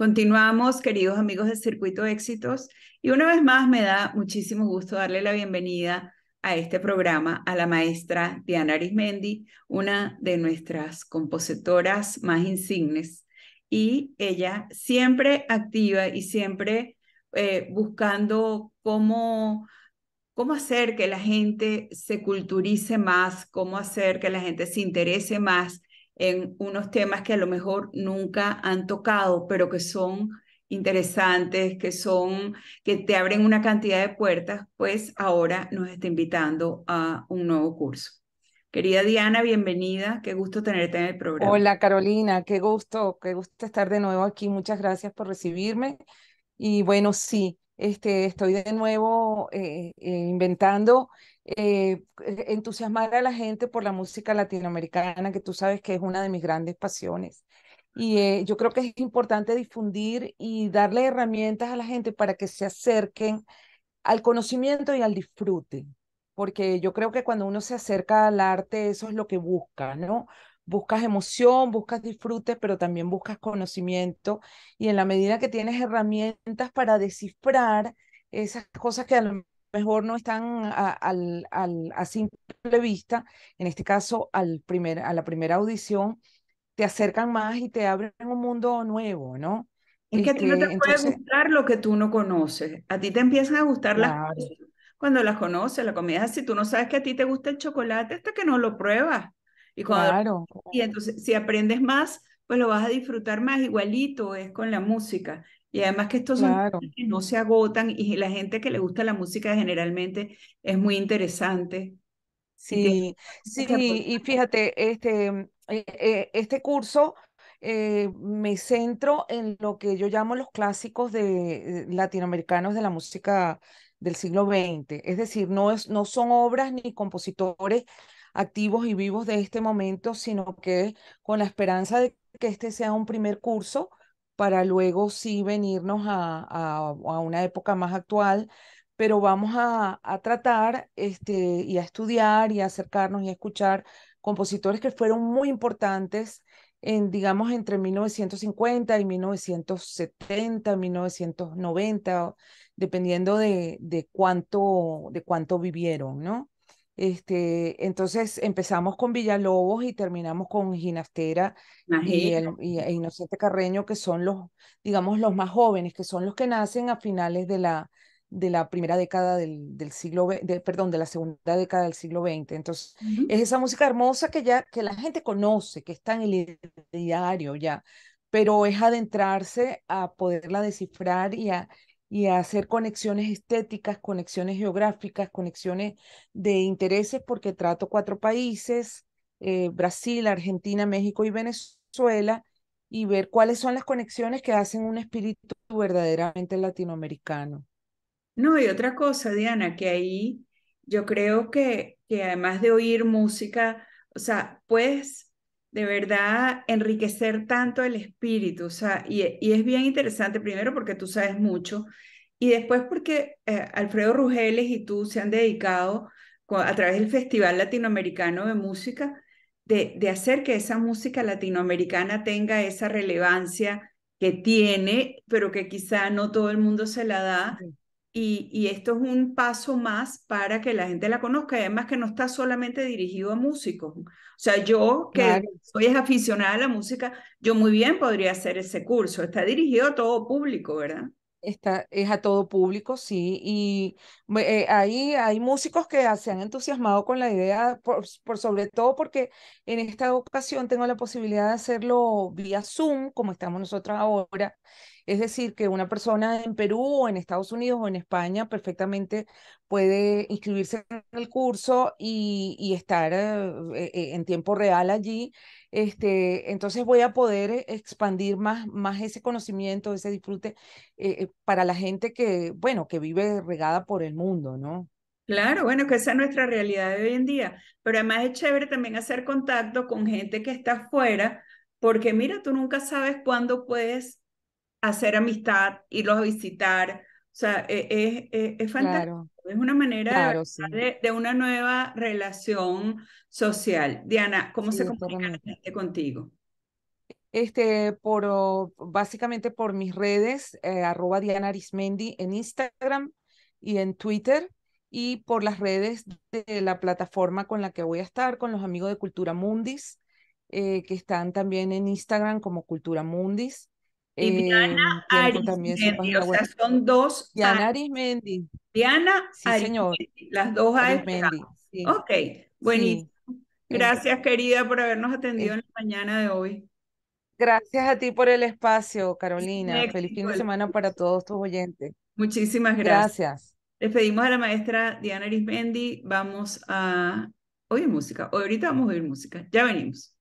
Continuamos, queridos amigos de Circuito Éxitos, y una vez más me da muchísimo gusto darle la bienvenida a este programa a la maestra Diana Arismendi, una de nuestras compositoras más insignes, y ella siempre activa y siempre eh, buscando cómo, cómo hacer que la gente se culturice más, cómo hacer que la gente se interese más en unos temas que a lo mejor nunca han tocado, pero que son interesantes, que son, que te abren una cantidad de puertas, pues ahora nos está invitando a un nuevo curso. Querida Diana, bienvenida, qué gusto tenerte en el programa. Hola Carolina, qué gusto, qué gusto estar de nuevo aquí, muchas gracias por recibirme. Y bueno, sí, este, estoy de nuevo eh, eh, inventando eh, eh, entusiasmar a la gente por la música latinoamericana, que tú sabes que es una de mis grandes pasiones. Y eh, yo creo que es importante difundir y darle herramientas a la gente para que se acerquen al conocimiento y al disfrute, porque yo creo que cuando uno se acerca al arte, eso es lo que busca, ¿no? Buscas emoción, buscas disfrute, pero también buscas conocimiento. Y en la medida que tienes herramientas para descifrar esas cosas que a lo mejor no están a, al simple vista, en este caso al primer, a la primera audición, te acercan más y te abren un mundo nuevo, ¿no? Es que a ti no te este, puede gustar lo que tú no conoces. A ti te empiezan a gustar las cosas cuando las conoces, la comida si Tú no sabes que a ti te gusta el chocolate hasta que no lo pruebas. Y, cuando... y entonces, si aprendes más, pues lo vas a disfrutar más igualito, es con la música. Y además que estos son no se agotan y la gente que le gusta la música generalmente es muy interesante. Sí, sí, y fíjate, este, mm, eh, eh, este curso eh, me centro en lo que yo llamo los clásicos de, latinoamericanos de la música del siglo XX. Es decir, no, es, no son obras ni compositores activos y vivos de este momento, sino que con la esperanza de que este sea un primer curso para luego sí venirnos a, a, una época más actual, pero vamos a, tratar este, y a estudiar y a acercarnos y a escuchar compositores que fueron muy importantes en, digamos, entre 1950 y 1970, 1990, dependiendo de, de, cuánto, de cuánto vivieron, ¿no? Este, entonces empezamos con Villalobos y terminamos con Ginastera y, e Inocente Carreño, que son los, digamos, los más jóvenes, que son los que nacen a finales de la, de la primera década del, siglo, de, perdón, de la segunda década del siglo XX. Entonces, es esa música hermosa que ya, que la gente conoce, que está en el diario ya, pero es adentrarse a poderla descifrar y a, y hacer conexiones estéticas, conexiones geográficas, conexiones de intereses, porque trato cuatro países, eh, Brasil, Argentina, México y Venezuela, y ver cuáles son las conexiones que hacen un espíritu verdaderamente latinoamericano. No, y otra cosa, Diana, que ahí yo creo que, que además de oír música, o sea, puedes de verdad enriquecer tanto el espíritu. O sea, e, y, es bien interesante, primero porque tú sabes mucho, y después porque eh, Alfredo Rugeles y tú se han dedicado a través del Festival Latinoamericano de Música, de, de, hacer que esa música latinoamericana tenga esa relevancia que tiene, pero que quizá no todo el mundo se la da, y, esto es un paso más para que la gente la conozca. además que no está solamente dirigido a músicos. O sea, yo que soy aficionada a la música, yo muy bien podría hacer ese curso. Está dirigido a todo público, ¿verdad? es a todo público, sí, y eh, ahí hay músicos que se han entusiasmado con la idea, por, sobre todo porque en esta ocasión tengo la posibilidad de hacerlo vía Zoom, como estamos nosotros ahora, es decir, que una persona en Perú o en Estados Unidos o en España perfectamente puede inscribirse en el curso y, estar eh, eh, en tiempo real allí este, entonces voy a poder eh, expandir más, más ese conocimiento, ese disfrute eh, eh, para la gente que, bueno, que vive regada por el mundo, ¿no? Claro, bueno, que esa es nuestra realidad de hoy en día. Pero además es chévere también hacer contacto con gente que está afuera, porque mira, tú nunca sabes cuándo puedes hacer amistad, irlos a visitar, o sea, e, es, es, es fantástico. es una manera de, una nueva relación social. Diana, ¿cómo se comunica contigo? Este, por, básicamente por mis redes, eh, arroba Diana Arismendi en Instagram y en Twitter, y por las redes de la plataforma con la que voy a estar, con los amigos de Cultura Mundis, eh, que están también en Instagram como Cultura Mundis. Y Diana eh, Ari. o sea, son dos. Diana Arismendi. Diana sí, señor. las dos Arismendi. Sí. Ok, buenísimo. Gracias, querida, por habernos atendido en la mañana de hoy. Gracias a ti por el espacio, Carolina. Feliz fin de semana para todos tus oyentes. Muchísimas gracias. Gracias. pedimos a la maestra Diana Arismendi. Vamos a oír música. Ahorita vamos a oír música. Ya venimos.